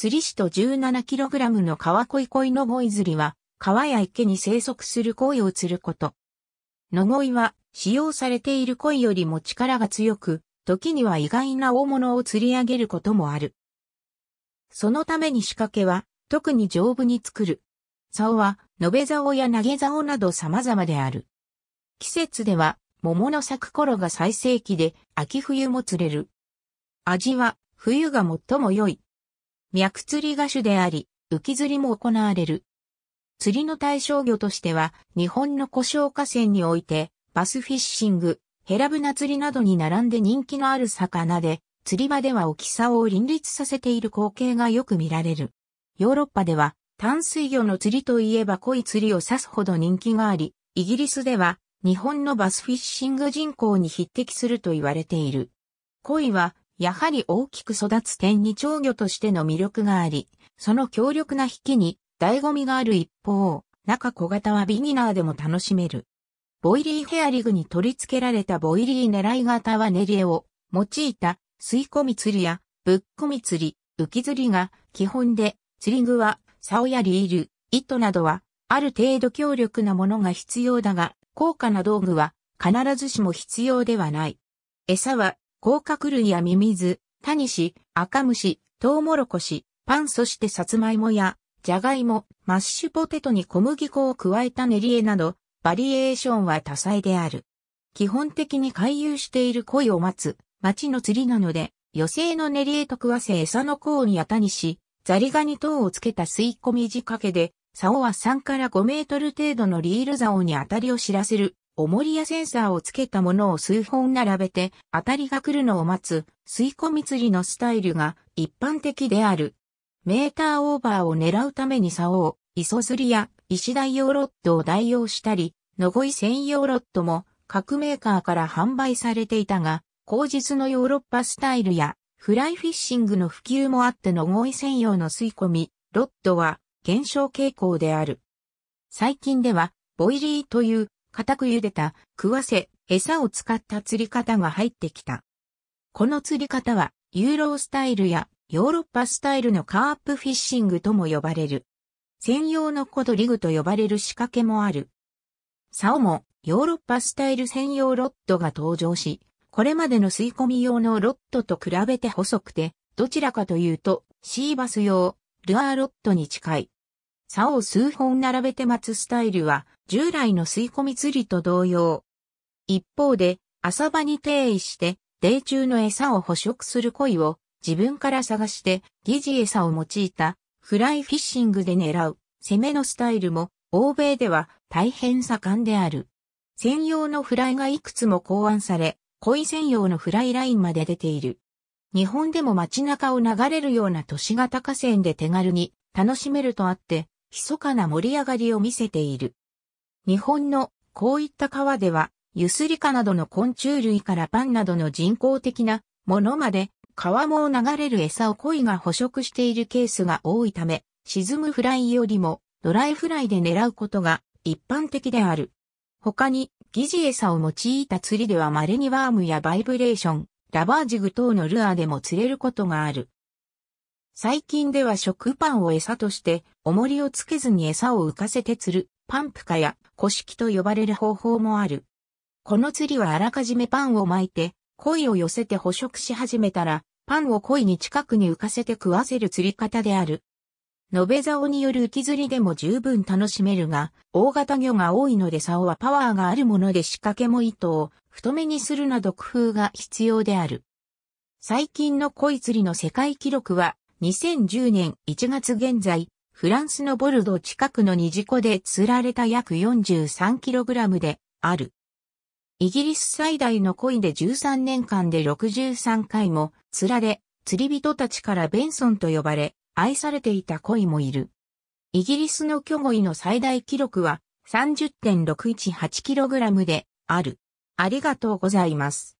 釣り師と 17kg の川恋恋のごい釣りは、川や池に生息する鯉を釣ること。のごいは、使用されている鯉よりも力が強く、時には意外な大物を釣り上げることもある。そのために仕掛けは、特に丈夫に作る。竿は、延べ竿や投げ竿など様々である。季節では、桃の咲く頃が最盛期で、秋冬も釣れる。味は、冬が最も良い。脈釣りが主であり、浮き釣りも行われる。釣りの対象魚としては、日本の古小河川において、バスフィッシング、ヘラブナ釣りなどに並んで人気のある魚で、釣り場では大きさを林立させている光景がよく見られる。ヨーロッパでは、淡水魚の釣りといえば濃い釣りを指すほど人気があり、イギリスでは、日本のバスフィッシング人口に匹敵すると言われている。恋はやはり大きく育つ点に長魚としての魅力があり、その強力な引きに醍醐味がある一方、中小型はビギナーでも楽しめる。ボイリーヘアリグに取り付けられたボイリー狙い型は練り絵を用いた吸い込み釣りやぶっ込み釣り、浮き釣りが基本で釣り具は竿やリール、糸などはある程度強力なものが必要だが高価な道具は必ずしも必要ではない。餌は甲殻類やミミズ、タニシ、赤虫、トウモロコシ、パンそしてサツマイモや、ジャガイモ、マッシュポテトに小麦粉を加えた練り絵など、バリエーションは多彩である。基本的に回遊している鯉を待つ、町の釣りなので、余生の練り絵と食わせ餌のコーンやタニシ、ザリガニ等をつけた吸い込み仕掛けで、竿は3から5メートル程度のリール竿に当たりを知らせる重りやセンサーをつけたものを数本並べて、当たりが来るのを待つ、吸い込み釣りのスタイルが一般的である。メーターオーバーを狙うために竿を、磯釣りや石代用ロッドを代用したり、のごい専用ロッドも各メーカーから販売されていたが、後日のヨーロッパスタイルやフライフィッシングの普及もあってのごい専用の吸い込み、ロッドは減少傾向である。最近では、ボイリーという固く茹でた、食わせ、餌を使った釣り方が入ってきた。この釣り方は、ユーロースタイルやヨーロッパスタイルのカープフィッシングとも呼ばれる。専用のコドリグと呼ばれる仕掛けもある。竿もヨーロッパスタイル専用ロッドが登場し、これまでの吸い込み用のロッドと比べて細くて、どちらかというと、シーバス用、ルアーロッドに近い。竿を数本並べて待つスタイルは、従来の吸い込み釣りと同様。一方で、浅場に定位して、泥中の餌を捕食する鯉を自分から探して疑似餌を用いたフライフィッシングで狙う攻めのスタイルも欧米では大変盛んである。専用のフライがいくつも考案され、鯉専用のフライラインまで出ている。日本でも街中を流れるような都市型河川で手軽に楽しめるとあって、密かな盛り上がりを見せている。日本のこういった川では、ユスリカなどの昆虫類からパンなどの人工的なものまで、川も流れる餌を鯉が捕食しているケースが多いため、沈むフライよりもドライフライで狙うことが一般的である。他に、疑似餌を用いた釣りでは稀にワームやバイブレーション、ラバージグ等のルアーでも釣れることがある。最近では食パンを餌として、重りをつけずに餌を浮かせて釣る、パンプカや、古式と呼ばれる方法もある。この釣りはあらかじめパンを巻いて、鯉を寄せて捕食し始めたら、パンを鯉に近くに浮かせて食わせる釣り方である。延べ竿による浮き釣りでも十分楽しめるが、大型魚が多いので竿はパワーがあるもので仕掛けも糸を太めにするなど工夫が必要である。最近の鯉釣りの世界記録は2010年1月現在、フランスのボルド近くの二次湖で釣られた約 43kg である。イギリス最大の鯉で13年間で63回も釣られ、釣り人たちからベンソンと呼ばれ、愛されていた鯉もいる。イギリスの巨鯉の最大記録は 30.618kg である。ありがとうございます。